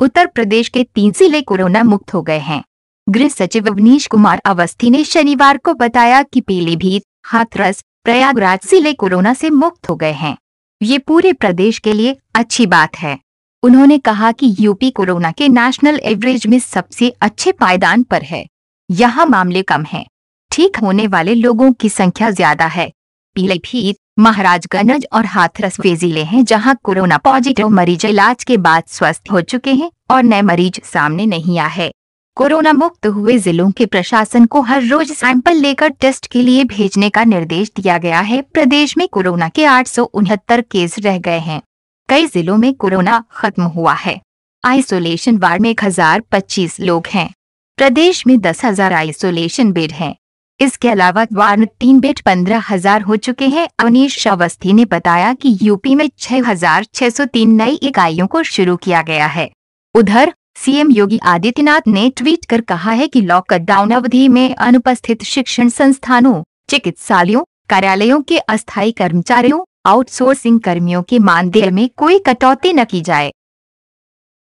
उत्तर प्रदेश के तीन जिले कोरोना मुक्त हो गए हैं गृह सचिव अवनीश कुमार अवस्थी ने शनिवार को बताया कि पीलीभीत हाथरस प्रयागराज जिले कोरोना से मुक्त हो गए हैं ये पूरे प्रदेश के लिए अच्छी बात है उन्होंने कहा कि यूपी कोरोना के नेशनल एवरेज में सबसे अच्छे पायदान पर है यहाँ मामले कम हैं। ठीक होने वाले लोगों की संख्या ज्यादा है पीलीभीत महाराजगंज और हाथरस वे जिले हैं जहां कोरोना पॉजिटिव मरीज इलाज के बाद स्वस्थ हो चुके हैं और नए मरीज सामने नहीं आए है कोरोना मुक्त हुए जिलों के प्रशासन को हर रोज सैंपल लेकर टेस्ट के लिए भेजने का निर्देश दिया गया है प्रदेश में कोरोना के आठ केस रह गए हैं कई जिलों में कोरोना खत्म हुआ है आइसोलेशन वार्ड में एक लोग हैं प्रदेश में दस हजार आइसोलेशन बेड हैं इसके अलावा वार्न तीन बेट पंद्रह हजार हो चुके हैं अवनीश अवस्थी ने बताया कि यूपी में छह हजार छह सौ तीन नई इकाइयों को शुरू किया गया है उधर सीएम योगी आदित्यनाथ ने ट्वीट कर कहा है कि लॉकडाउन अवधि में अनुपस्थित शिक्षण संस्थानों चिकित्सालयों कार्यालयों के अस्थायी कर्मचारियों आउटसोर्सिंग कर्मियों के मानदेय में कोई कटौती न की जाए